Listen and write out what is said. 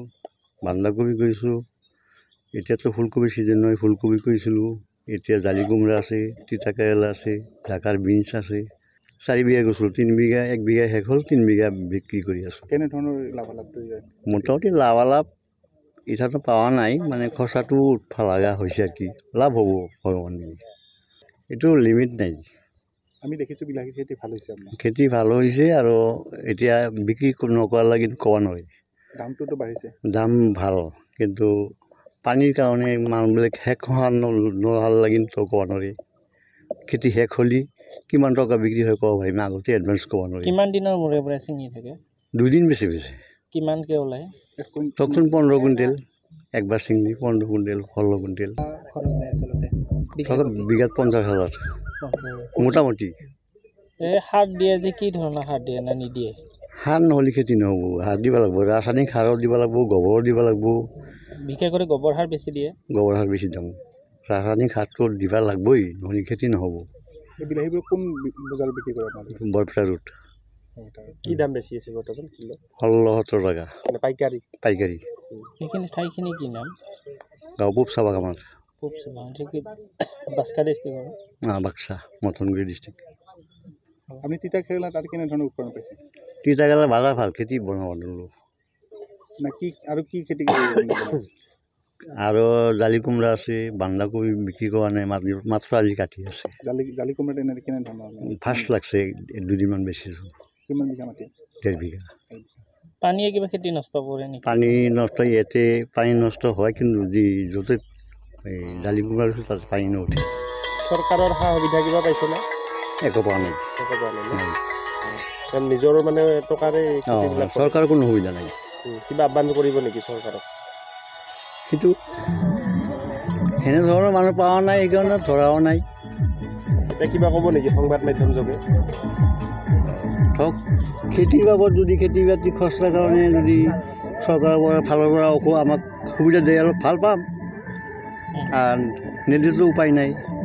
কৰিছোঁ বান্ধাকবি কৰিছোঁ এতিয়াতো ফুলকবি ছিজন নহয় ফুলকবি কৰিছিলোঁ এতিয়া জালি কোমোৰা আছে তিতা কেৰেলা আছে জাকাৰ বিনছ আছে চাৰি বিঘা কৰিছিলোঁ তিনি বিঘা এক বিঘা শেষ হ'ল তিনি বিঘা বিক্ৰী কৰি আছোঁ কেনেধৰণৰ লাভালাভ মোটামুটি লাভালাভ ইঠাটো পোৱা নাই মানে খৰচাটো উঠা লগা হৈছে আৰু কি লাভ হ'ব ভগৱান দিলে এইটো লিমিট নাই আমি দেখিছোঁ বিলাহী খেতি ভাল হৈছে খেতি ভাল হৈছে আৰু এতিয়া বিক্ৰী নকৰালৈকে ক'ব নোৱাৰি দামটোতো বাঢ়িছে দাম ভাল কিন্তু পানীৰ কাৰণে মানুহবিলাক শেষ হোৱা নোৱাৰ লাগিল তো ক'ব নোৱাৰি খেতি শেষ হ'লে কিমান টকা বিক্ৰী হয় ক'ব পাৰিম আগতে এডভান্স ক'ব নোৱাৰি কিমান দিনৰ মূৰে মূৰে ছিঙি থাকে দুদিন বেছি বেছি কিমানকৈ ওলাই ধৰকচোন পোন্ধৰ কুইণ্টেল একবাৰ ছিঙি পোন্ধৰ কুইণ্টেল ষোল্ল কুইণ্টেল বিঘাত পঞ্চাছ হাজাৰ মোটামুটি এই সাৰ দিয়ে যে কি ধৰণৰ সাৰ দিয়ে নে নিদিয়ে সাৰ নহ'লে খেতি নহ'ব সাৰ দিব লাগিব ৰাসায়নিক সাৰত দিব লাগিব গোবৰ দিব লাগিব বিশেষ গোবৰ সাৰ বেছি দিয়ে গোবৰ সাৰ বেছি দিওঁ ৰাসায়নিক সাৰটো দিব লাগিবই নহ'লে খেতি নহ'ব ষোল্ল সত্তৰ টকা পাইকাৰী পূব চাবাগ আমাৰ মথনগুৰি তিতা গেলে বাধা ভাল খেতি বনাব নোৱাৰোঁ কি আৰু কি খেতি আৰু জালি কোমৰা আছে বান্ধাকবি বিক্ৰী কৰা নাই মাত মাত্ৰ আজি কাটি আছে জালি জালি কোমৰা তেনেকৈ কেনে ধৰণৰ ফাৰ্ষ্ট লাগছে দুদিনমান বেচিছোঁ কিমান বিঘা মাটি ডেৰ বিঘা পানীয়ে কিবা খেতি নষ্ট কৰে নেকি পানী নষ্ট ইয়াতে পানী নষ্ট হয় কিন্তু যি য'তে এই জালি কোমৰা আছে তাত পানী নুঠে চৰকাৰৰ সা সুবিধা কিবা পাইছিলে একো পোৱা একো পোৱা নাই নিজৰ মানে টকাৰে চৰকাৰৰ কোনো সুবিধা নাই কিবা আহ্বান কৰিব নেকি চৰকাৰক সেইটো সেনেধৰণৰ মানুহ পোৱা নাই সেইকাৰণে ধৰাও নাই এতিয়া কিবা ক'ব নেকি সংবাদ মাধ্যম যোগে ধৰক খেতিৰ বাবদ যদি খেতি বাতি খৰচাৰ কাৰণে যদি চৰকাৰৰ পৰা ফালৰ পৰা আমাক সুবিধা দিয়ে অলপ ভাল পাম আৰু নিৰ্দিষ্ট উপায় নাই